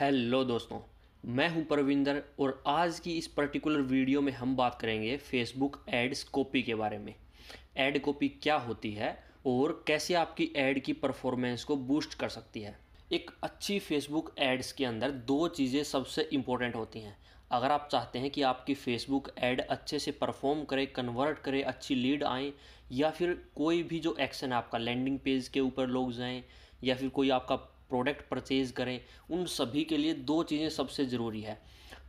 hello दोस्तों मैं हूं परविंदर और आज की इस पर्टिकुलर वीडियो में हम बात करेंगे फेसबुक एड्स कॉपी के बारे में एड कॉपी क्या होती है और कैसे आपकी एड की परफॉर्मेंस को बूस्ट कर सकती है एक अच्छी फेसबुक एड्स के अंदर दो चीज़ें सबसे इम्पोर्टेंट होती हैं अगर आप चाहते हैं कि आपकी फेसबुक ऐड अच्छे से परफॉर्म करे कन्वर्ट करे अच्छी लीड आए या फिर कोई भी जो एक्शन आपका लैंडिंग पेज के ऊपर लोग जाएं या फिर कोई आपका प्रोडक्ट परचेज़ करें उन सभी के लिए दो चीज़ें सबसे ज़रूरी है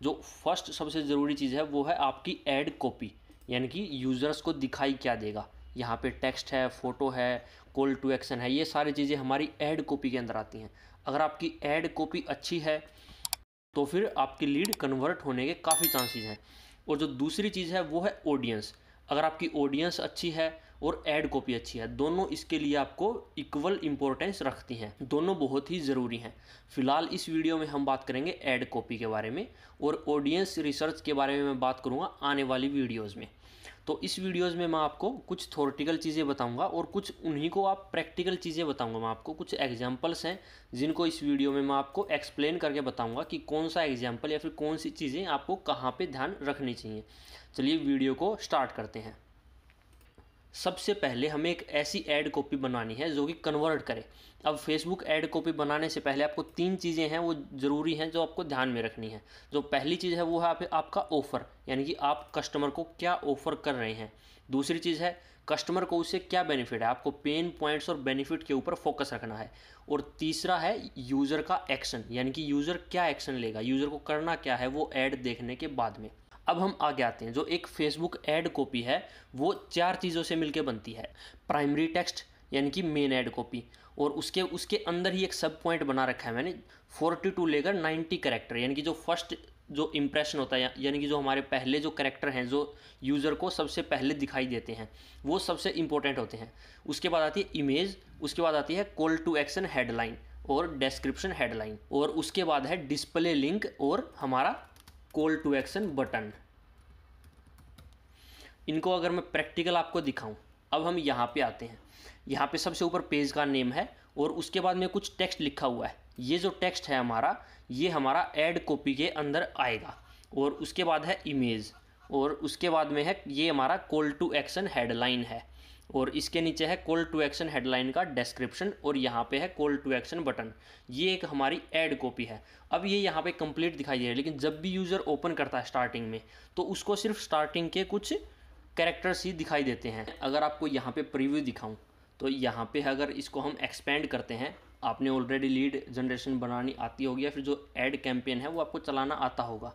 जो फर्स्ट सबसे ज़रूरी चीज़ है वो है आपकी एड कॉपी यानी कि यूज़र्स को दिखाई क्या देगा यहाँ पे टेक्स्ट है फ़ोटो है कॉल टू एक्शन है ये सारी चीज़ें हमारी एड कॉपी के अंदर आती हैं अगर आपकी एड कॉपी अच्छी है तो फिर आपकी लीड कन्वर्ट होने के काफ़ी चांसेस हैं और जो दूसरी चीज़ है वो है ऑडियंस अगर आपकी ऑडियंस अच्छी है और एड कॉपी अच्छी है दोनों इसके लिए आपको इक्वल इंपॉर्टेंस रखती हैं दोनों बहुत ही ज़रूरी हैं फिलहाल इस वीडियो में हम बात करेंगे एड कॉपी के बारे में और ऑडियंस रिसर्च के बारे में मैं बात करूँगा आने वाली वीडियोज़ में तो इस वीडियोज़ में मैं आपको कुछ थोरटिकल चीज़ें बताऊँगा और कुछ उन्हीं को आप प्रैक्टिकल चीज़ें बताऊँगा मैं आपको कुछ एग्जाम्पल्स हैं जिनको इस वीडियो में मैं आपको एक्सप्लेन करके बताऊँगा कि कौन सा एग्जाम्पल या फिर कौन सी चीज़ें आपको कहाँ पर ध्यान रखनी चाहिए चलिए वीडियो को स्टार्ट करते हैं सबसे पहले हमें एक ऐसी एड कॉपी बनानी है जो कि कन्वर्ट करे अब फेसबुक एड कॉपी बनाने से पहले आपको तीन चीज़ें हैं वो ज़रूरी हैं जो आपको ध्यान में रखनी है जो पहली चीज़ है वो है आप, आपका ऑफ़र यानी कि आप कस्टमर को क्या ऑफ़र कर रहे हैं दूसरी चीज़ है कस्टमर को उससे क्या बेनिफिट है आपको पेन पॉइंट्स और बेनिफिट के ऊपर फोकस रखना है और तीसरा है यूज़र का एक्शन यानी कि यूज़र क्या एक्शन लेगा यूज़र को करना क्या है वो ऐड देखने के बाद में अब हम आगे आते हैं जो एक फेसबुक एड कॉपी है वो चार चीज़ों से मिलकर बनती है प्राइमरी टेक्स्ट यानी कि मेन एड कॉपी और उसके उसके अंदर ही एक सब पॉइंट बना रखा है मैंने 42 लेकर 90 करेक्टर यानी कि जो फर्स्ट जो इम्प्रेशन होता है यानी कि जो हमारे पहले जो करेक्टर हैं जो यूज़र को सबसे पहले दिखाई देते हैं वो सबसे इम्पोर्टेंट होते हैं उसके बाद आती है इमेज उसके बाद आती है कॉल टू एक्शन हेडलाइन और डिस्क्रिप्शन हेडलाइन और उसके बाद है डिस्प्ले लिंक और हमारा कॉल टू एक्शन बटन इनको अगर मैं प्रैक्टिकल आपको दिखाऊं अब हम यहाँ पे आते हैं यहाँ पे सबसे ऊपर पेज का नेम है और उसके बाद में कुछ टेक्स्ट लिखा हुआ है ये जो टेक्स्ट है हमारा ये हमारा एड कॉपी के अंदर आएगा और उसके बाद है इमेज और उसके बाद में है ये हमारा कॉल टू एक्शन हेडलाइन है और इसके नीचे है कॉल टू एक्शन हेडलाइन का डिस्क्रिप्शन और यहाँ पे है कॉल टू एक्शन बटन ये एक हमारी एड कॉपी है अब ये यहाँ पे कंप्लीट दिखाई दे रहा है लेकिन जब भी यूज़र ओपन करता है स्टार्टिंग में तो उसको सिर्फ स्टार्टिंग के कुछ कैरेक्टर्स ही दिखाई देते हैं अगर आपको यहाँ पर प्रिव्यू दिखाऊँ तो यहाँ पर अगर इसको हम एक्सपेंड करते हैं आपने ऑलरेडी लीड जनरेशन बनानी आती होगी या फिर जो एड कैंपेन है वो आपको चलाना आता होगा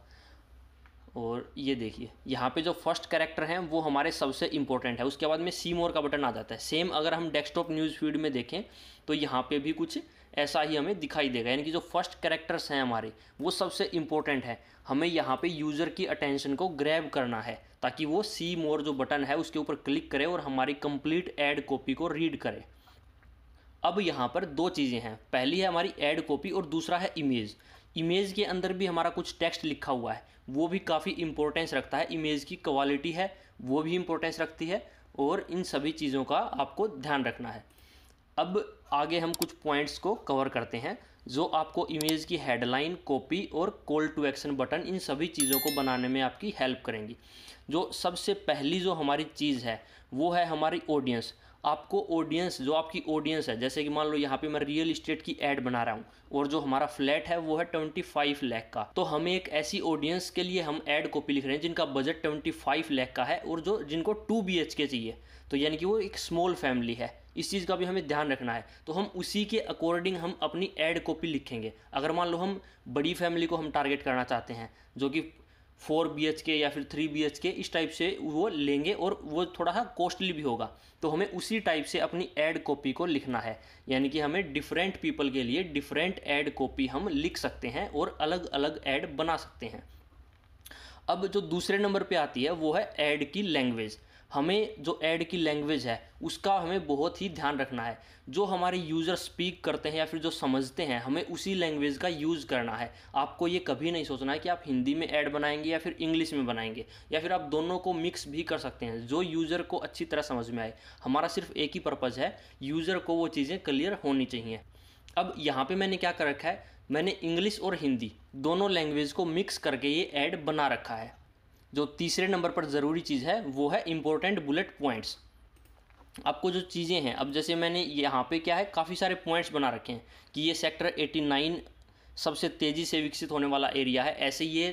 और ये देखिए यहाँ पे जो फर्स्ट कैरेक्टर हैं वो हमारे सबसे इम्पोर्टेंट है उसके बाद में सी मोर का बटन आ जाता है सेम अगर हम डेस्कटॉप न्यूज़ फीड में देखें तो यहाँ पे भी कुछ ऐसा ही हमें दिखाई देगा यानी कि जो फर्स्ट कैरेक्टर्स हैं हमारे वो सबसे इम्पोर्टेंट है हमें यहाँ पे यूज़र की अटेंशन को ग्रैब करना है ताकि वो सी मोर जो बटन है उसके ऊपर क्लिक करे और हमारी कंप्लीट एड कॉपी को रीड करे अब यहाँ पर दो चीज़ें हैं पहली है हमारी एड कॉपी और दूसरा है इमेज इमेज के अंदर भी हमारा कुछ टेक्स्ट लिखा हुआ है वो भी काफ़ी इम्पोर्टेंस रखता है इमेज की क्वालिटी है वो भी इम्पोर्टेंस रखती है और इन सभी चीज़ों का आपको ध्यान रखना है अब आगे हम कुछ पॉइंट्स को कवर करते हैं जो आपको इमेज की हेडलाइन कॉपी और कॉल टू एक्शन बटन इन सभी चीज़ों को बनाने में आपकी हेल्प करेंगी जो सबसे पहली जो हमारी चीज़ है वो है हमारी ऑडियंस आपको ऑडियंस जो आपकी ऑडियंस है जैसे कि मान लो यहाँ पे मैं रियल इस्टेट की एड बना रहा हूँ और जो हमारा फ्लैट है वो है ट्वेंटी फाइव लैख का तो हमें एक ऐसी ऑडियंस के लिए हम एड कॉपी लिख रहे हैं जिनका बजट ट्वेंटी फाइव लैख का है और जो जिनको टू बी एच के चाहिए तो यानी कि वो एक स्मॉल फैमिली है इस चीज़ का भी हमें ध्यान रखना है तो हम उसी के अकॉर्डिंग हम अपनी एड कॉपी लिखेंगे अगर मान लो हम बड़ी फैमिली को हम टारगेट करना चाहते हैं जो कि फोर बी एच के या फिर थ्री बी एच के इस टाइप से वो लेंगे और वो थोड़ा सा कॉस्टली भी होगा तो हमें उसी टाइप से अपनी एड कॉपी को लिखना है यानी कि हमें डिफरेंट पीपल के लिए डिफरेंट एड कॉपी हम लिख सकते हैं और अलग अलग एड बना सकते हैं अब जो दूसरे नंबर पे आती है वो है एड की लैंग्वेज हमें जो ऐड की लैंग्वेज है उसका हमें बहुत ही ध्यान रखना है जो हमारे यूज़र स्पीक करते हैं या फिर जो समझते हैं हमें उसी लैंग्वेज का यूज़ करना है आपको ये कभी नहीं सोचना है कि आप हिंदी में ऐड बनाएंगे या फिर इंग्लिश में बनाएंगे या फिर आप दोनों को मिक्स भी कर सकते हैं जो यूज़र को अच्छी तरह समझ में आए हमारा सिर्फ एक ही पर्पज़ है यूज़र को वो चीज़ें क्लियर होनी चाहिए अब यहाँ पे मैंने क्या कर रखा है मैंने इंग्लिश और हिंदी दोनों लैंग्वेज को मिक्स करके ये ऐड बना रखा है जो तीसरे नंबर पर ज़रूरी चीज़ है वो है इम्पोर्टेंट बुलेट पॉइंट्स आपको जो चीज़ें हैं अब जैसे मैंने यहाँ पे क्या है काफ़ी सारे पॉइंट्स बना रखे हैं कि ये सेक्टर 89 सबसे तेज़ी से विकसित होने वाला एरिया है ऐसे ये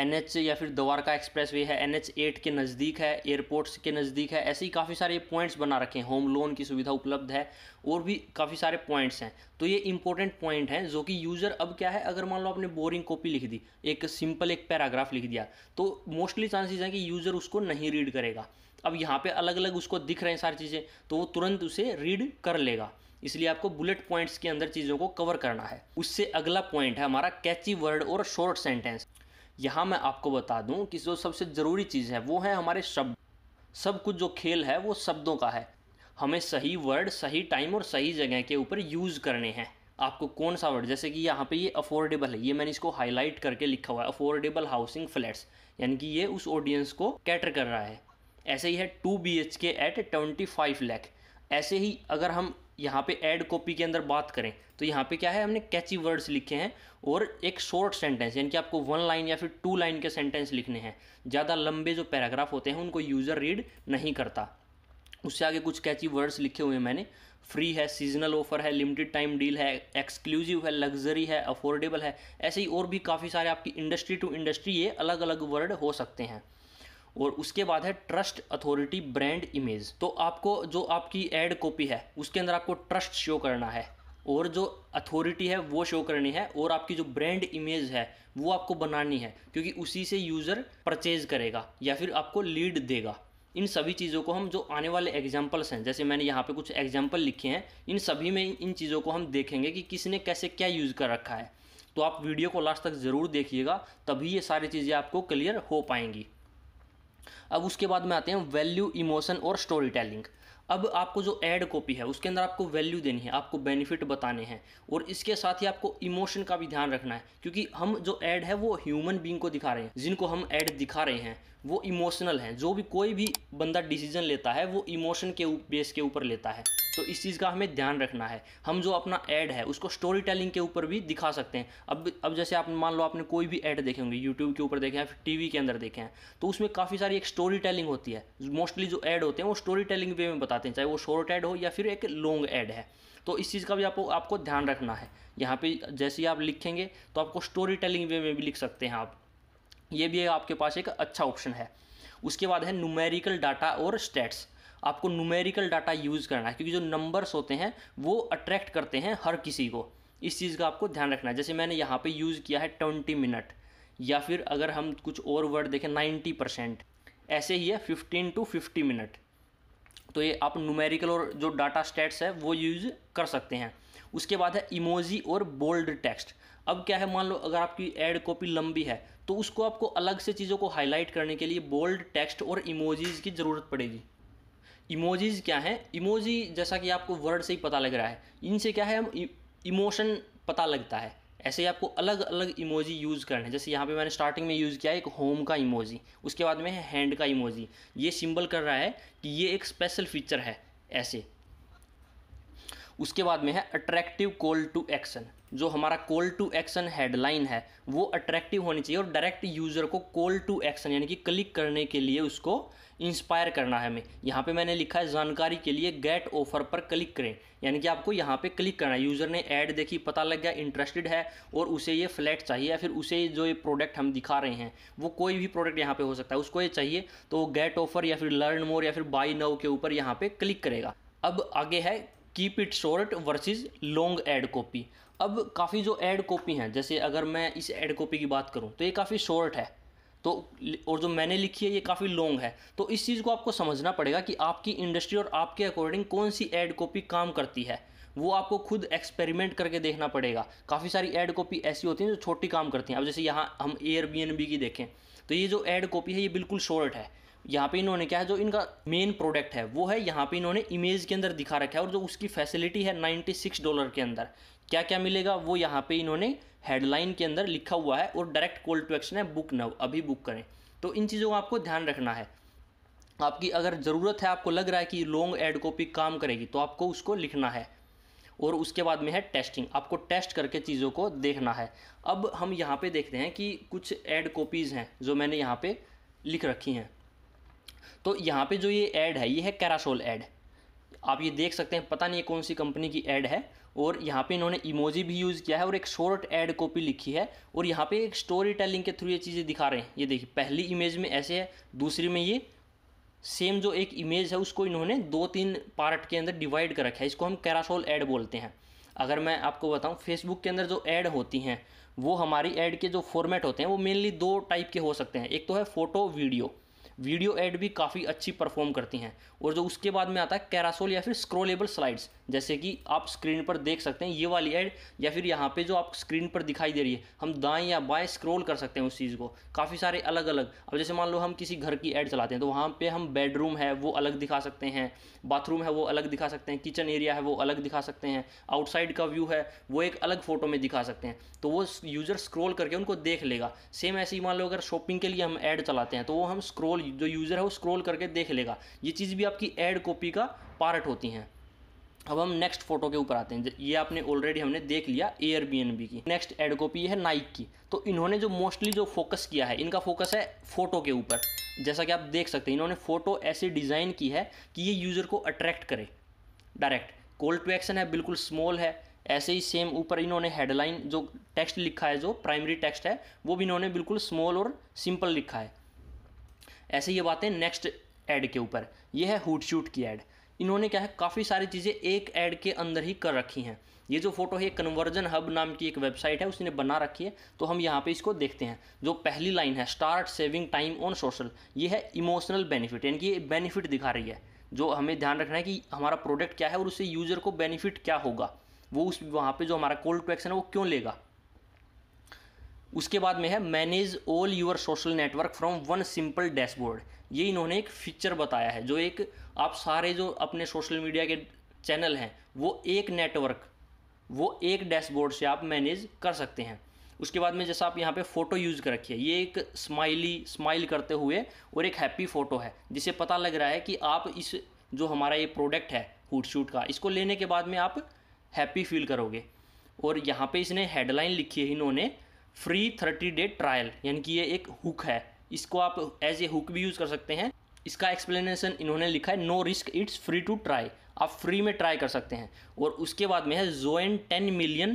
एन या फिर द्वारका एक्सप्रेस वे है एन एच के नज़दीक है एयरपोर्ट्स के नज़दीक है ऐसे ही काफ़ी सारे पॉइंट्स बना रखे हैं होम लोन की सुविधा उपलब्ध है और भी काफ़ी सारे पॉइंट्स हैं तो ये इंपॉर्टेंट पॉइंट हैं जो कि यूज़र अब क्या है अगर मान लो आपने बोरिंग कॉपी लिख दी एक सिंपल एक पैराग्राफ लिख दिया तो मोस्टली चांसेज हैं कि यूज़र उसको नहीं रीड करेगा अब यहाँ पे अलग अलग उसको दिख रहे हैं सारी चीज़ें तो वो तुरंत उसे रीड कर लेगा इसलिए आपको बुलेट पॉइंट्स के अंदर चीज़ों को कवर करना है उससे अगला पॉइंट है हमारा कैची वर्ड और शॉर्ट सेंटेंस यहाँ मैं आपको बता दूँ कि जो सबसे ज़रूरी चीज़ है वो है हमारे शब्द सब कुछ जो खेल है वो शब्दों का है हमें सही वर्ड सही टाइम और सही जगह के ऊपर यूज़ करने हैं आपको कौन सा वर्ड जैसे कि यहाँ पे ये अफोर्डेबल है ये मैंने इसको हाईलाइट करके लिखा हुआ है अफोर्डेबल हाउसिंग फ्लैट्स यानी कि ये उस ऑडियंस को कैटर कर रहा है ऐसे ही है two B H K at twenty five lakh ऐसे ही अगर हम यहाँ पे एड कॉपी के अंदर बात करें तो यहाँ पे क्या है हमने कैची वर्ड्स लिखे हैं और एक शॉर्ट सेंटेंस यानी कि आपको वन लाइन या फिर टू लाइन के सेंटेंस लिखने हैं ज़्यादा लंबे जो पैराग्राफ होते हैं उनको यूज़र रीड नहीं करता उससे आगे कुछ कैची वर्ड्स लिखे हुए हैं मैंने फ्री है सीजनल ऑफर है लिमिटेड टाइम डील है एक्सक्लूसिव है लग्जरी है अफोर्डेबल है ऐसे ही और भी काफ़ी सारे आपकी इंडस्ट्री टू इंडस्ट्री ये अलग अलग वर्ड हो सकते हैं और उसके बाद है ट्रस्ट अथॉरिटी ब्रांड इमेज तो आपको जो आपकी एड कॉपी है उसके अंदर आपको ट्रस्ट शो करना है और जो अथॉरिटी है वो शो करनी है और आपकी जो ब्रांड इमेज है वो आपको बनानी है क्योंकि उसी से यूज़र परचेज करेगा या फिर आपको लीड देगा इन सभी चीज़ों को हम जो आने वाले एग्जाम्पल्स हैं जैसे मैंने यहाँ पे कुछ एग्जाम्पल लिखे हैं इन सभी में इन चीज़ों को हम देखेंगे कि किसने कैसे क्या यूज़ कर रखा है तो आप वीडियो को लास्ट तक ज़रूर देखिएगा तभी ये सारी चीज़ें आपको क्लियर हो पाएंगी अब उसके बाद में आते हैं वैल्यू इमोशन और स्टोरी टेलिंग अब आपको जो एड कॉपी है उसके अंदर आपको वैल्यू देनी है आपको बेनिफिट बताने हैं और इसके साथ ही आपको इमोशन का भी ध्यान रखना है क्योंकि हम जो एड है वो ह्यूमन बींग को दिखा रहे हैं जिनको हम एड दिखा रहे हैं वो इमोशनल हैं जो भी कोई भी बंदा डिसीजन लेता है वो इमोशन के बेस के ऊपर लेता है तो इस चीज़ का हमें ध्यान रखना है हम जो अपना ऐड है उसको स्टोरी टेलिंग के ऊपर भी दिखा सकते हैं अब अब जैसे आप मान लो आपने कोई भी ऐड देखे होंगे यूट्यूब के ऊपर देखे हैं फिर टीवी के अंदर देखे हैं तो उसमें काफ़ी सारी एक स्टोरी टेलिंग होती है मोस्टली जो ऐड होते हैं वो स्टोरी टेलिंग वे में बताते हैं चाहे वो शॉर्ट ऐड हो या फिर एक लॉन्ग ऐड है तो इस चीज़ का भी आपको आपको ध्यान रखना है यहाँ पर जैसे ही आप लिखेंगे तो आपको स्टोरी टेलिंग वे में भी लिख सकते हैं आप ये भी आपके पास एक अच्छा ऑप्शन है उसके बाद है न्यूमेरिकल डाटा और स्टेट्स आपको न्यूमेरिकल डाटा यूज़ करना है क्योंकि जो नंबर्स होते हैं वो अट्रैक्ट करते हैं हर किसी को इस चीज़ का आपको ध्यान रखना है जैसे मैंने यहाँ पे यूज़ किया है ट्वेंटी मिनट या फिर अगर हम कुछ और वर्ड देखें नाइन्टी परसेंट ऐसे ही है फिफ्टीन टू फिफ्टी मिनट तो ये आप न्यूमेरिकल और जो डाटा स्टेट्स है वो यूज़ कर सकते हैं उसके बाद है इमोजी और बोल्ड टेक्स्ट अब क्या है मान लो अगर आपकी एड कॉपी लंबी है तो उसको आपको अलग से चीज़ों को हाईलाइट करने के लिए बोल्ड टेक्स्ट और इमोजीज़ की ज़रूरत पड़ेगी इमोजीज क्या हैं इमोजी जैसा कि आपको वर्ड से ही पता लग रहा है इनसे क्या है हम इमोशन e- पता लगता है ऐसे ही आपको अलग अलग इमोजी यूज़ करने हैं जैसे यहाँ पे मैंने स्टार्टिंग में यूज़ किया एक होम का इमोजी उसके बाद में है हैंड का इमोजी ये सिंबल कर रहा है कि ये एक स्पेशल फीचर है ऐसे उसके बाद में है अट्रैक्टिव कॉल टू एक्शन जो हमारा कॉल टू एक्शन हेडलाइन है वो अट्रैक्टिव होनी चाहिए और डायरेक्ट यूज़र को कॉल टू एक्शन यानी कि क्लिक करने के लिए उसको इंस्पायर करना है हमें यहाँ पे मैंने लिखा है जानकारी के लिए गेट ऑफर पर क्लिक करें यानी कि आपको यहाँ पे क्लिक करना है यूज़र ने ऐड देखी पता लग गया इंटरेस्टेड है और उसे ये फ्लैट चाहिए या फिर उसे जो ये प्रोडक्ट हम दिखा रहे हैं वो कोई भी प्रोडक्ट यहाँ पर हो सकता है उसको ये चाहिए तो गेट ऑफर या फिर लर्न मोर या फिर बाई नव के ऊपर यहाँ पर क्लिक करेगा अब आगे है keep it short versus long ad copy अब काफ़ी जो एड कॉपी हैं जैसे अगर मैं इस एड कॉपी की बात करूँ तो ये काफ़ी शॉर्ट है तो और जो मैंने लिखी है ये काफ़ी लॉन्ग है तो इस चीज़ को आपको समझना पड़ेगा कि आपकी इंडस्ट्री और आपके अकॉर्डिंग कौन सी एड कॉपी काम करती है वो आपको खुद एक्सपेरिमेंट करके देखना पड़ेगा काफ़ी सारी एड कॉपी ऐसी होती हैं जो छोटी काम करती हैं अब जैसे यहाँ हम एयरबीएनबी की देखें तो ये जो एड कॉपी है ये बिल्कुल शॉर्ट है यहाँ पे इन्होंने क्या है जो इनका मेन प्रोडक्ट है वो है यहाँ पे इन्होंने इमेज के अंदर दिखा रखा है और जो उसकी फैसिलिटी है 96 डॉलर के अंदर क्या क्या मिलेगा वो यहाँ पे इन्होंने हेडलाइन के अंदर लिखा हुआ है और डायरेक्ट कॉल टू एक्शन है बुक नव अभी बुक करें तो इन चीज़ों का आपको ध्यान रखना है आपकी अगर ज़रूरत है आपको लग रहा है कि लॉन्ग एड कॉपी काम करेगी तो आपको उसको लिखना है और उसके बाद में है टेस्टिंग आपको टेस्ट करके चीज़ों को देखना है अब हम यहाँ पे देखते हैं कि कुछ एड कॉपीज़ हैं जो मैंने यहाँ पे लिख रखी हैं तो यहाँ पे जो ये एड है ये है कैरासोल एड आप ये देख सकते हैं पता नहीं कौन सी कंपनी की एड है और यहाँ पे इन्होंने इमोजी भी यूज़ किया है और एक शॉर्ट एड कॉपी लिखी है और यहाँ पे एक स्टोरी टेलिंग के थ्रू ये चीज़ें दिखा रहे हैं ये देखिए पहली इमेज में ऐसे है दूसरी में ये सेम जो एक इमेज है उसको इन्होंने दो तीन पार्ट के अंदर डिवाइड कर रखा है इसको हम कैरासोल ऐड बोलते हैं अगर मैं आपको बताऊँ फेसबुक के अंदर जो ऐड होती हैं वो हमारी ऐड के जो फॉर्मेट होते हैं वो मेनली दो टाइप के हो सकते हैं एक तो है फ़ोटो वीडियो वीडियो एड भी काफ़ी अच्छी परफॉर्म करती हैं और जो उसके बाद में आता है कैरासोल या फिर स्क्रोलेबल स्लाइड्स जैसे कि आप स्क्रीन पर देख सकते हैं ये वाली एड या फिर यहाँ पर जो आप स्क्रीन पर दिखाई दे रही है हम दाएँ या बाएँ स्क्रोल कर सकते हैं उस चीज़ को काफ़ी सारे अलग अलग अब जैसे मान लो हम किसी घर की एड चलाते हैं तो वहाँ पर हम बेडरूम है वो अलग दिखा सकते हैं बाथरूम है वो अलग दिखा सकते हैं किचन एरिया है वो अलग दिखा सकते हैं आउटसाइड का व्यू है वो एक अलग फ़ोटो में दिखा सकते हैं तो वो यूज़र स्क्रोल करके उनको देख लेगा सेम ऐसे ही मान लो अगर शॉपिंग के लिए हम ऐड चलाते हैं तो वो हम स्क्रोल जो यूज़र है वो स्क्रॉल करके देख लेगा ये चीज़ भी आपकी एड कॉपी का पार्ट होती हैं अब हम नेक्स्ट फोटो के ऊपर आते हैं ये आपने ऑलरेडी हमने देख लिया एयर की नेक्स्ट एड कॉपी है नाइक की तो इन्होंने जो मोस्टली जो फोकस किया है इनका फोकस है फोटो के ऊपर जैसा कि आप देख सकते हैं इन्होंने फोटो ऐसे डिज़ाइन की है कि ये यूज़र को अट्रैक्ट करे डायरेक्ट कॉल टू एक्शन है बिल्कुल स्मॉल है ऐसे ही सेम ऊपर इन्होंने हेडलाइन जो टेक्स्ट लिखा है जो प्राइमरी टेक्स्ट है वो भी इन्होंने बिल्कुल स्मॉल और सिंपल लिखा है ऐसे ये बातें नेक्स्ट ऐड के ऊपर ये है हुट शूट की ऐड इन्होंने क्या है काफ़ी सारी चीज़ें एक ऐड के अंदर ही कर रखी हैं ये जो फोटो है कन्वर्जन हब नाम की एक वेबसाइट है उसने बना रखी है तो हम यहाँ पे इसको देखते हैं जो पहली लाइन है start saving time on social ये है इमोशनल बेनिफिट यानी कि ये बेनिफिट दिखा रही है जो हमें ध्यान रखना है कि हमारा प्रोडक्ट क्या है और उससे यूज़र को बेनिफिट क्या होगा वो उस वहाँ पर जो हमारा कोल्ड टू एक्शन है वो क्यों लेगा उसके बाद में है manage all your social network from one simple dashboard ये इन्होंने एक फीचर बताया है जो एक आप सारे जो अपने सोशल मीडिया के चैनल हैं वो एक नेटवर्क वो एक डैशबोर्ड से आप मैनेज कर सकते हैं उसके बाद में जैसा आप यहाँ पे फ़ोटो यूज़ कर रखिए ये एक स्माइली स्माइल करते हुए और एक हैप्पी फ़ोटो है जिसे पता लग रहा है कि आप इस जो हमारा ये प्रोडक्ट है हुट शूट का इसको लेने के बाद में आप हैप्पी फील करोगे और यहाँ पे इसने हेडलाइन लिखी है इन्होंने फ्री थर्टी डे ट्रायल यानी कि ये एक हुक है इसको आप एज ए हुक भी यूज़ कर सकते हैं इसका एक्सप्लेनेशन इन्होंने लिखा है no risk it's free to try आप फ्री में ट्राई कर सकते हैं और उसके बाद में है join ten million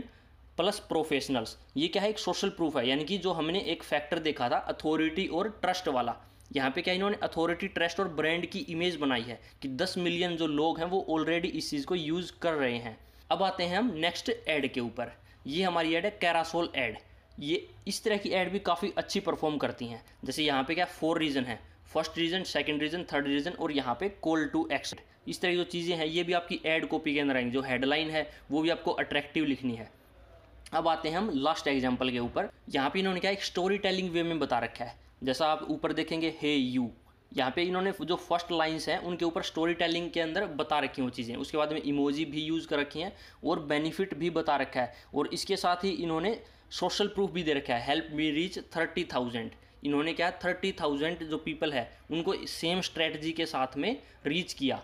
plus professionals ये क्या है एक सोशल प्रूफ है यानी कि जो हमने एक फैक्टर देखा था अथॉरिटी और ट्रस्ट वाला यहाँ पे क्या इन्होंने अथॉरिटी ट्रस्ट और ब्रांड की इमेज बनाई है कि 10 मिलियन जो लोग हैं वो ऑलरेडी इस चीज़ को यूज़ कर रहे हैं अब आते हैं हम नेक्स्ट एड के ऊपर ये हमारी एड है कैरासोल एड ये इस तरह की ऐड भी काफ़ी अच्छी परफॉर्म करती हैं जैसे यहाँ पे क्या फोर रीज़न है first reason second reason third reason और यहाँ पे कॉल टू एक्सट इस तरह की जो चीज़ें हैं ये भी आपकी एड कॉपी के अंदर आएंगी जो हेडलाइन है वो भी आपको अट्रैक्टिव लिखनी है अब आते हैं हम लास्ट एग्जाम्पल के ऊपर यहाँ पे इन्होंने क्या एक स्टोरी टेलिंग वे में बता रखा है जैसा आप ऊपर देखेंगे हे यू यहाँ पे इन्होंने जो फर्स्ट लाइंस हैं उनके ऊपर स्टोरी टेलिंग के अंदर बता रखी हैं वो चीज़ें उसके बाद में इमोजी भी यूज़ कर रखी हैं और बेनिफिट भी बता रखा है और इसके साथ ही इन्होंने सोशल प्रूफ भी दे रखा है help me reach thirty thousand इन्होंने क्या थर्टी थाउजेंड जो पीपल है उनको सेम स्ट्रेटजी के साथ में रीच किया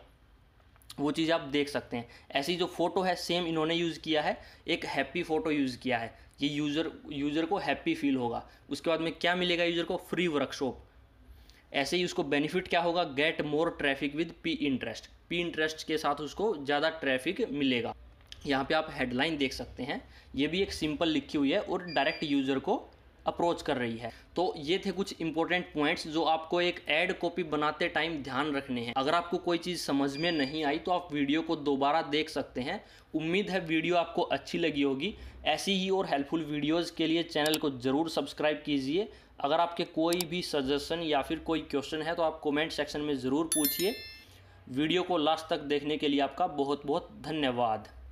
वो चीज़ आप देख सकते हैं ऐसी जो फ़ोटो है सेम इन्होंने यूज़ किया है एक हैप्पी फ़ोटो यूज़ किया है ये यूज़र यूज़र को हैप्पी फील होगा उसके बाद में क्या मिलेगा यूज़र को फ्री वर्कशॉप ऐसे ही उसको बेनिफिट क्या होगा get more traffic with Pinterest Pinterest के साथ उसको ज़्यादा ट्रैफिक मिलेगा यहाँ पे आप हेडलाइन देख सकते हैं ये भी एक सिंपल लिखी हुई है और डायरेक्ट यूज़र को अप्रोच कर रही है तो ये थे कुछ इंपॉर्टेंट पॉइंट्स जो आपको एक एड कॉपी बनाते टाइम ध्यान रखने हैं अगर आपको कोई चीज़ समझ में नहीं आई तो आप वीडियो को दोबारा देख सकते हैं उम्मीद है वीडियो आपको अच्छी लगी होगी ऐसी ही और हेल्पफुल वीडियोस के लिए चैनल को ज़रूर सब्सक्राइब कीजिए अगर आपके कोई भी सजेशन या फिर कोई क्वेश्चन है तो आप कॉमेंट सेक्शन में ज़रूर पूछिए वीडियो को लास्ट तक देखने के लिए आपका बहुत बहुत धन्यवाद